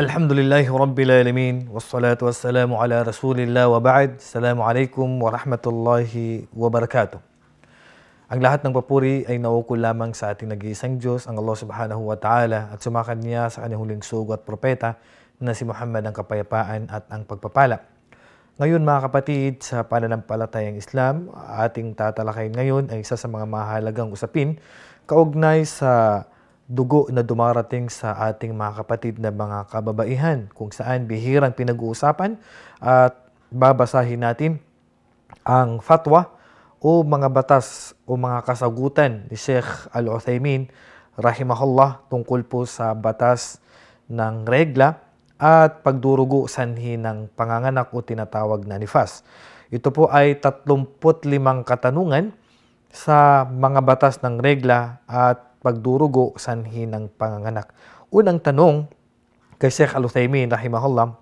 Alhamdulillahi Rabbil Alamin Wassalatu wassalamu ala Rasulillah wa ba'd Assalamualaikum warahmatullahi wabarakatuh Ang lahat ng papuri ay nauukol lamang sa ating nag-iisang Diyos, ang Allah subhanahu wa ta'ala at sumakan niya sa kanyang huling sugo at propeta na si Muhammad ang kapayapaan at ang pagpapala. Ngayon mga kapatid, sa pananampalatayang Islam, ating tatalakayin ngayon ay isa sa mga mahalagang usapin kaugnay sa dugo na dumarating sa ating mga kapatid na mga kababaihan kung saan bihirang pinag-uusapan at babasahin natin ang fatwa o mga batas o mga kasagutan ni Sheikh Al-Uthaymin rahimahullah tungkol po sa batas ng regla at pagdurugo sanhi ng panganganak o tinatawag na nifas. Ito po ay 35 katanungan sa mga batas ng regla at pagdurugo, sanhi ng panganganak. Unang tanong kay Sheikh Al-Uthaymin, rahimahullah,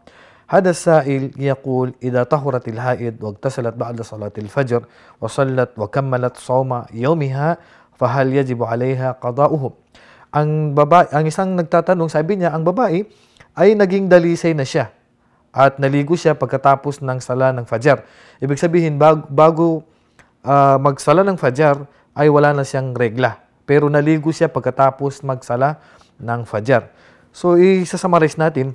Hada هذا السائل يقول إذا طهرت الحائض واغتسلت بعد صلاة الفجر وصلت وكملت صوم يومها فهل yajibu alayha qada'uhum. ang babae ang isang nagtatanong sabi niya ang babae ay naging dalisay na siya at naligo siya pagkatapos ng sala ng fajr. ibig sabihin bago, bago uh, magsala ng fajr, ay wala na siyang regla pero naligo siya pagkatapos magsala ng Fajar. So, isasummarize natin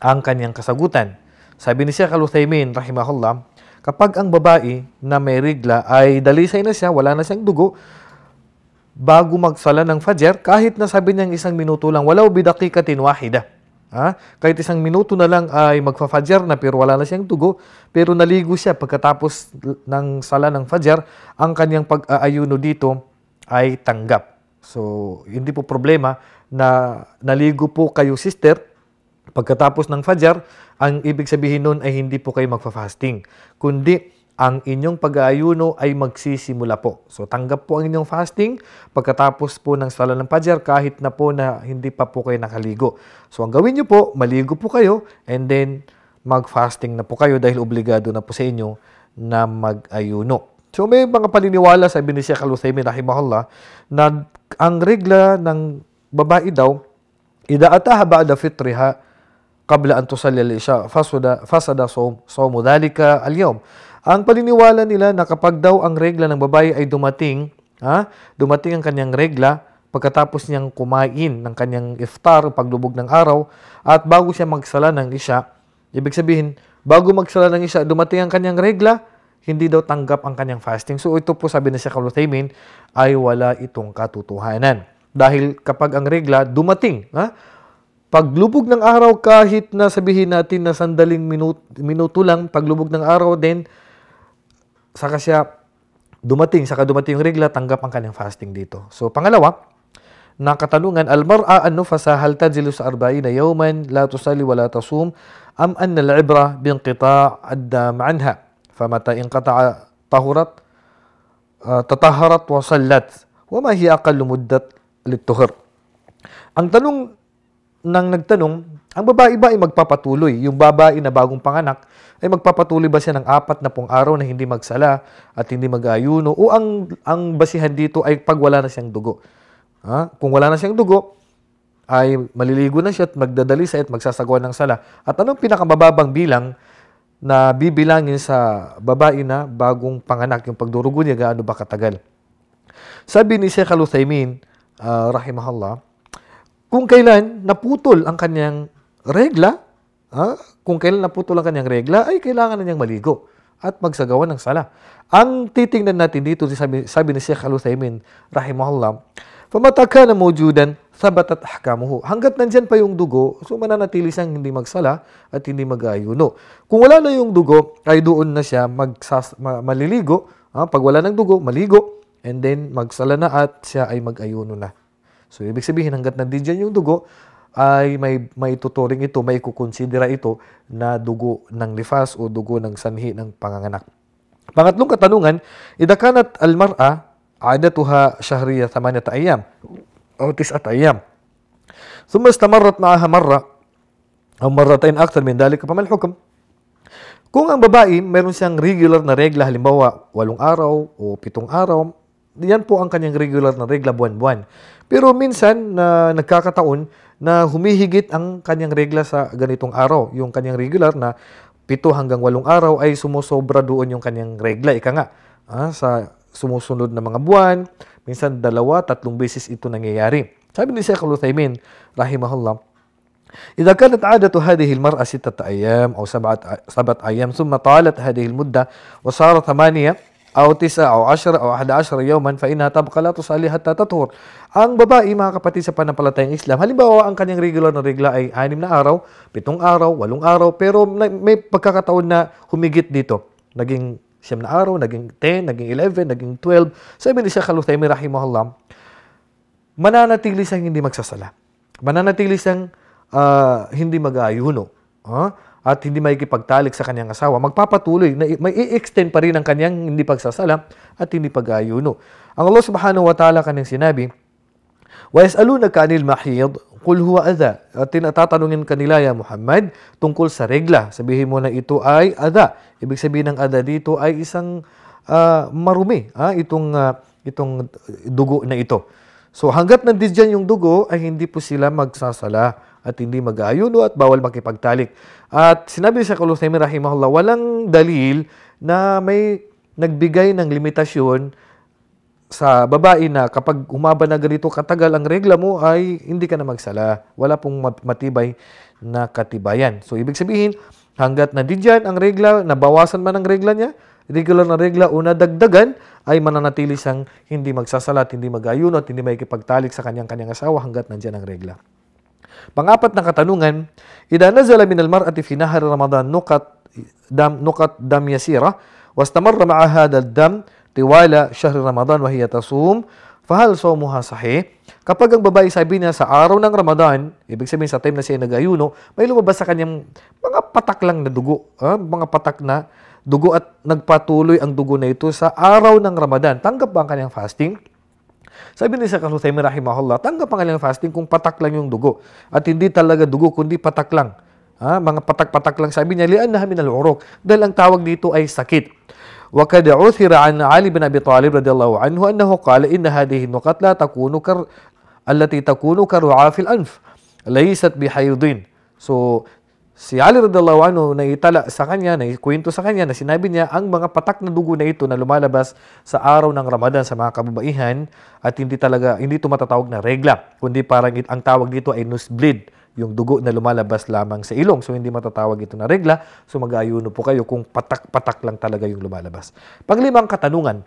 ang kanyang kasagutan. Sabi ni Sheikh al rahimahullah, kapag ang babae na may rigla ay dalisay na siya, wala na siyang dugo, bago magsala ng Fajar, kahit na sabi niyang isang minuto lang, walaw bidakikatin wahida. Ha? Kahit isang minuto na lang ay magfa fajar na pero wala na siyang dugo, pero naligo siya pagkatapos ng sala ng fajar, ang kanyang pag-aayuno dito ay tanggap. So, hindi po problema na naligo po kayo, sister, pagkatapos ng fajar, ang ibig sabihin nun ay hindi po kayo magfa-fasting, kundi ang inyong pag-aayuno ay magsisimula po. So tanggap po ang inyong fasting pagkatapos po ng sala ng Fajar kahit na po na hindi pa po kayo nakaligo. So ang gawin nyo po, maligo po kayo and then mag-fasting na po kayo dahil obligado na po sa inyo na mag-ayuno. So may mga paliniwala sa Ibn Shaykh al-Uthaymin rahimahullah na ang regla ng babae daw, Ida ataha ba'da fitriha qabla an tusalli al-isha fasada fasada sawm sawm dhalika al-yawm. Ang paliniwala nila na kapag daw ang regla ng babae ay dumating, ha, dumating ang kanyang regla pagkatapos niyang kumain ng kanyang iftar, paglubog ng araw, at bago siya magsala ng isya, ibig sabihin, bago magsala ng isya, dumating ang kanyang regla, hindi daw tanggap ang kanyang fasting. So ito po sabi na Sheikh al ay wala itong katotohanan. Dahil kapag ang regla dumating, ha? paglubog ng araw kahit na sabihin natin na sandaling minuto, minuto lang, paglubog ng araw din, saka siya dumating, saka dumating yung regla, tanggap ang kanyang fasting dito. So pangalawa, na katanungan, Al-mar'a an nufasa hal tajilu sa arba'ina yawman la tusali wala tasum am anna al-ibra binqita' ad-dam anha. فمتى انقطع طهرت تطهرت وصلت وما هي أقل muddat للطهر Ang tanong ng nagtanong, ang babae ba ay magpapatuloy? Yung babae na bagong panganak ay magpapatuloy ba siya ng apat na pung araw na hindi magsala at hindi mag-ayuno? O ang, ang basihan dito ay pag wala na siyang dugo? Ha? Kung wala na siyang dugo, ay maliligo na siya at magdadali siya at magsasagawa ng sala. At anong pinakamababang bilang na bibilangin sa babae na bagong panganak yung pagdurugo niya gaano ba katagal. Sabi ni Sheikh Al-Uthaymin, uh, ah, rahimahullah, kung kailan naputol ang kanyang regla, ha? kung kailan naputol ang kanyang regla, ay kailangan na niyang maligo at magsagawa ng sala. Ang titingnan natin dito, sabi, sabi ni Sheikh Al-Uthaymin, rahimahullah, فَمَتَا كَانَ sabat at ahkamuhu. Hanggat nandyan pa yung dugo, so mananatili siyang hindi magsala at hindi mag-ayuno. Kung wala na yung dugo, ay doon na siya magsas, ma, maliligo. Ha? Pag wala ng dugo, maligo. And then magsala na at siya ay mag magayuno na. So ibig sabihin hanggat nandiyan yung dugo, ay may maituturing ito, may kukonsidera ito na dugo ng lifas o dugo ng sanhi ng panganganak. Pangatlong katanungan, idakanat almar'a عادتها شهرية ثمانية أيام أو تسعة أيام ثم استمرت معها مرة أو مرتين أكثر من ذلك فما الحكم؟ Kung ang babae, meron siyang regular na regla, halimbawa, walong araw o pitong araw, yan po ang kanyang regular na regla buwan-buwan. Pero minsan, na nagkakataon na humihigit ang kanyang regla sa ganitong araw. Yung kanyang regular na pito hanggang walong araw ay sumusobra doon yung kanyang regla. Ika nga, ah, sa sumusunod na mga buwan, minsan dalawa, tatlong beses ito nangyayari. Sabi ni Sheikh Al-Uthaymin, rahimahullah, إذا كانت عادة هذه المرأة ستة أيام أو سبعة سبعة أيام ثم طالت هذه المدة وصار ثمانية أو تسعة أو عشرة أو أحد عشر يوما فإنها تبقى لا تصلي حتى تطهر. Ang babae mga kapatid sa panampalatayang Islam, halimbawa ang kanyang regular na regla ay anim na araw, pitong araw, walong araw, pero may pagkakataon na humigit dito. Naging siyam na araw, naging 10, naging 11, naging 12. Sabi ni Sheikh Al-Uthaymin rahimahullah, mananatili siyang hindi magsasala. Mananatili siyang uh, hindi mag-aayuno. Huh? Ah, at hindi makikipagtalik sa kanyang asawa. Magpapatuloy na may i-extend pa rin ang kanyang hindi pagsasala at hindi pag-aayuno. Ang Allah subhanahu wa ta'ala kanyang sinabi, وَيَسْأَلُونَكَ عَنِ الْمَحِيض kul huwa adha. At tinatatanungin kanila, ya Muhammad, tungkol sa regla. Sabihin mo na ito ay adha. Ibig sabihin ng adha dito ay isang uh, marumi, uh, itong, uh, itong dugo na ito. So hanggat nandiyan yung dugo ay hindi po sila magsasala at hindi mag-aayuno at bawal makipagtalik. At sinabi sa Kulus Rahimahullah, walang dalil na may nagbigay ng limitasyon sa babae na kapag humaba na ganito katagal ang regla mo ay hindi ka na magsala. Wala pong matibay na katibayan. So, ibig sabihin, hanggat na di dyan ang regla, nabawasan man ang regla niya, regular na regla o nadagdagan, ay mananatili siyang hindi magsasalat, hindi mag magayuno at hindi maikipagtalik sa kanyang-kanyang asawa hanggat nandiyan ang regla. Pangapat na katanungan, Ida nazala min al-mar'ati fi nahar Ramadan nukat dam nukat dam yasira واستمر مع هذا dam tiwala syahr Ramadan wa hiya tasum, fahal sawmuha sahih? Kapag ang babae sabi niya sa araw ng Ramadan, ibig sabihin sa time na siya nag-ayuno, may lumabas sa kanyang mga patak lang na dugo, ha? mga patak na dugo at nagpatuloy ang dugo na ito sa araw ng Ramadan. Tanggap ba ang kanyang fasting? Sabi ni sa Kanuthaymi Rahimahullah, tanggap ang kanyang fasting kung patak lang yung dugo. At hindi talaga dugo, kundi patak lang. Ha? Mga patak-patak lang. Sabi niya, lian na hamin al Dahil ang tawag dito ay sakit. وقد عثر عن علي بن أبي طالب رضي الله عنه أنه قال إن هذه النقط لا تكون كر التي تكون كرعاء في الأنف ليست بحيضين so si Ali radallahu anhu na itala sa kanya, na kwento sa kanya na sinabi niya ang mga patak na dugo na ito na lumalabas sa araw ng Ramadan sa mga kababaihan at hindi talaga hindi ito matatawag na regla kundi parang ang tawag dito ay nosebleed yung dugo na lumalabas lamang sa ilong. So, hindi matatawag ito na regla. So, mag-aayuno po kayo kung patak-patak lang talaga yung lumalabas. Panglimang katanungan,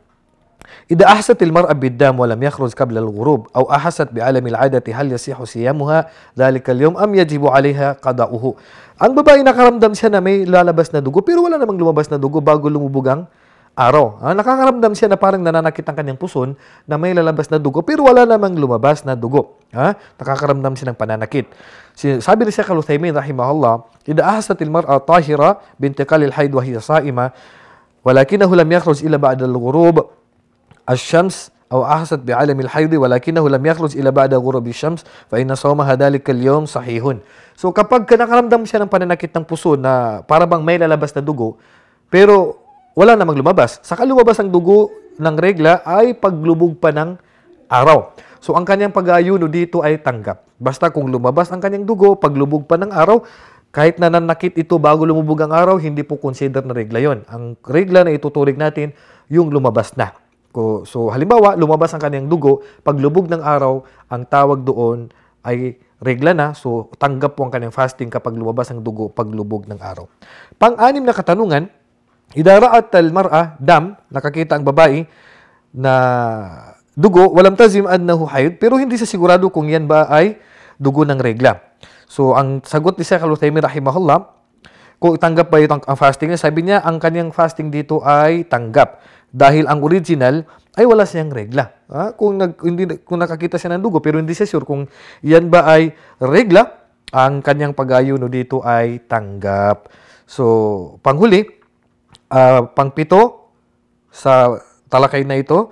إذا أحست المرأة بالدم ولم يخرج قبل الغروب أو أحست بعلم hal yasihu siyamuha صيامها al اليوم am yajibu alayha qada'uhu. Ang babae nakaramdam siya na may lalabas na dugo pero wala namang lumabas na dugo bago lumubog ang araw. Ah, nakakaramdam siya na parang nananakit ang kanyang puson na may lalabas na dugo pero wala namang lumabas na dugo. Ah, nakakaramdam siya ng pananakit. sabi ni Sheikh Al-Uthaymin, rahimahullah, Ida ahasat al-mar'a tahira bintikal al-hayd wa hiya sa'ima walakinahu lam yakhruj ila ba'da al-ghurub الشمس أو أحست بعالم الحيض ولكنه لم يخرج إلى بعد غروب الشمس فإن صومها ذلك اليوم sahihun. So kapag nakaramdam siya ng pananakit ng puso na para may lalabas na dugo, pero wala namang lumabas. Saka lumabas ang dugo ng regla ay paglubog pa ng araw. So ang kanyang pag aayuno dito ay tanggap. Basta kung lumabas ang kanyang dugo, paglubog pa ng araw, kahit na nanakit ito bago lumubog ang araw, hindi po consider na regla yon. Ang regla na ituturing natin, yung lumabas na. So halimbawa, lumabas ang kanyang dugo, paglubog ng araw, ang tawag doon ay regla na. So tanggap po ang kanyang fasting kapag lumabas ang dugo, paglubog ng araw. Pang-anim na katanungan, Idara'at al-mar'a dam, nakakita ang babae na dugo, walam tazim annahu hayd, pero hindi sa sigurado kung yan ba ay dugo ng regla. So, ang sagot ni Sheikh Al-Uthaymin rahimahullah, kung itanggap ba itong ang fasting niya, sabi niya, ang kanyang fasting dito ay tanggap. Dahil ang original ay wala siyang regla. Ha? Kung, nag, hindi, kung nakakita siya ng dugo, pero hindi siya sure kung yan ba ay regla, ang kanyang pagayuno dito ay tanggap. So, panghuli, uh, pangpito sa talakay na ito,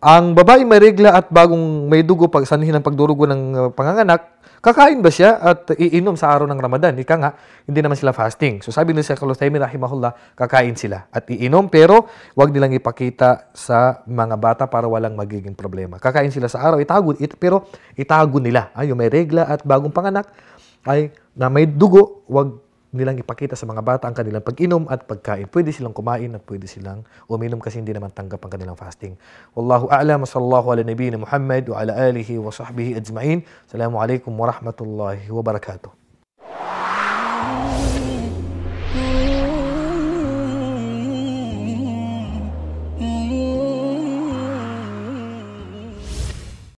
ang babae may regla at bagong may dugo pag sanhin ng pagdurugo ng ah, panganganak, kakain ba siya at iinom sa araw ng Ramadan? Ika nga, hindi naman sila fasting. So sabi ni Sheikh Al-Uthaymi rahimahullah, kakain sila at iinom pero wag nilang ipakita sa mga bata para walang magiging problema. Kakain sila sa araw, itago, it, pero itago nila. Ay, ah, may regla at bagong panganak ay na may dugo, wag nilang ipakita sa mga bata ang kanilang pag-inom at pagkain. Pwede silang kumain at pwede silang uminom kasi hindi naman tanggap ang kanilang fasting. Wallahu a'lam. Sallallahu ala nabiyina Muhammad wa ala alihi wa sahbihi ajma'in. Assalamu alaikum wa rahmatullahi wa barakatuh.